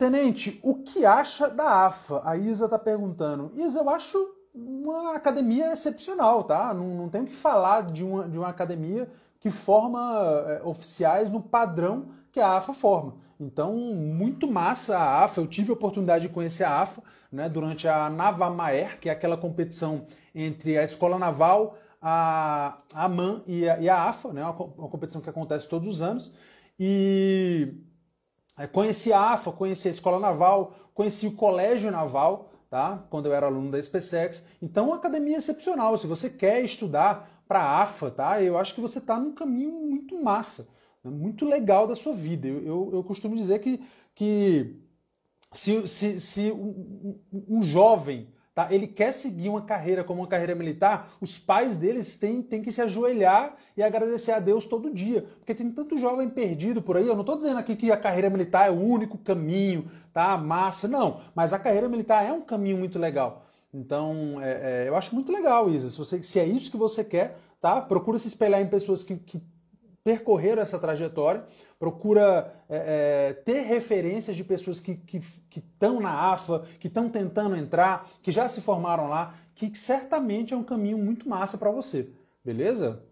Tenente, o que acha da AFA? A Isa está perguntando. Isa, eu acho uma academia excepcional, tá? Não, não tenho que falar de uma, de uma academia que forma é, oficiais no padrão que a AFA forma. Então, muito massa a AFA. Eu tive a oportunidade de conhecer a AFA né, durante a Navamaer, que é aquela competição entre a Escola Naval, a AMAN e a, e a AFA, né, uma, uma competição que acontece todos os anos. E Conheci a AFA, conheci a Escola Naval, conheci o Colégio Naval, tá? Quando eu era aluno da SpaceX. Então, uma academia excepcional. Se você quer estudar para a AFA, tá? Eu acho que você está num caminho muito massa, né? muito legal da sua vida. Eu, eu, eu costumo dizer que, que se, se, se um, um jovem Tá? Ele quer seguir uma carreira como uma carreira militar, os pais deles têm, têm que se ajoelhar e agradecer a Deus todo dia. Porque tem tanto jovem perdido por aí. Eu não estou dizendo aqui que a carreira militar é o único caminho, tá? Massa, não. Mas a carreira militar é um caminho muito legal. Então, é, é, eu acho muito legal, Isa. Se, você, se é isso que você quer, tá? Procura se espelhar em pessoas que, que percorreram essa trajetória procura é, é, ter referências de pessoas que estão na AFA, que estão tentando entrar, que já se formaram lá, que certamente é um caminho muito massa para você, beleza?